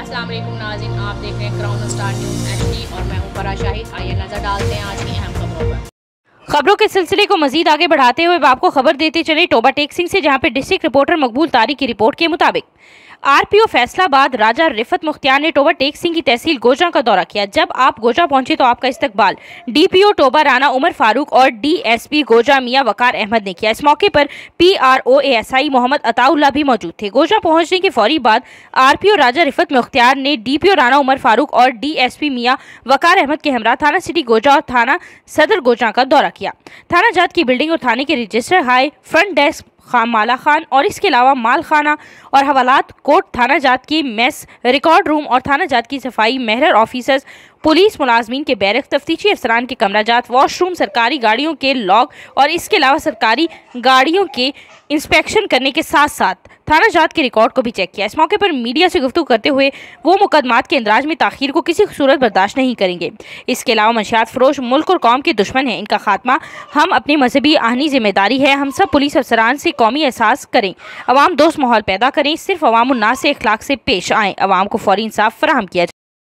अस्सलाम वालेकुम नाजिन आप देख रहे हैं क्राउन स्टार न्यूज़ एचडी और मैं हूं फरा शाहिद आइए नज़र डालते हैं आज की अहम खबरों पर खबरों के सिलसिले को मजीद आगे बढ़ाते हुए आपको खबर देते चले टोबा टेक सिंह से जहां पे डिस्ट्रिक्ट रिपोर्टर मकबूल तारी की रिपोर्ट के मुताबिक आरपीओ फैसलाबाद राजा रिफत मुख्तियार ने टोबा टेक सिंह की तहसील गोजा का दौरा किया जब आप गोजा पहुंचे तो आपका इस्तकबाल डीपीओ टोबा राना उमर फारूक और डीएसपी गोजा मियाँ वकार अहमद ने किया इस मौके पर पीआरओ एएसआई मोहम्मद अताउल्ला भी मौजूद थे गोजा पहुंचने के फौरी बाद ओ राजा रिफत मुख्तियार ने ओ राना उमर फारूक और पी मियाँ वकार अहमद के हमरा थाना सिटी गोजा और थाना सदर गोजा का दौरा किया थाना जात की बिल्डिंग और थाने के register high front desk Khan माला खान और इसके अलावा माल खाना और हवालात कोर्ट थाना जात की मेस रिकॉर्ड रूम और थाना जात की सफाई मेहर ऑफिसर्स पुलिस मुलाजमीन के बैरक तफ्तीशी अफसरान के कमराजात वॉशरूम सरकारी गाड़ियों के लॉग और इसके अलावा सरकारी गाड़ियों के इंस्पेक्शन करने के साथ साथ थाना जात के रिकॉर्ड को भी चेक किया इस मौके पर मीडिया से गुफ्तु करते हुए वो मुकदमात के अंदराज में तखिर को किसी सूरत बर्दाश्त नहीं करेंगे इसके अलावा मंशियात फरोश मुल्क और कौम के दुश्मन हैं इनका खात्मा हम अपनी मजहबी आहनी जिम्मेदारी है हम सब पुलिस अफसरान से कौमी एहसास करें अवाम दोस्त माहौल पैदा करें सिर्फ अवाम से अखलाक से पेश आएँ अवाम को फौरी इंसाफ फ्राहम किया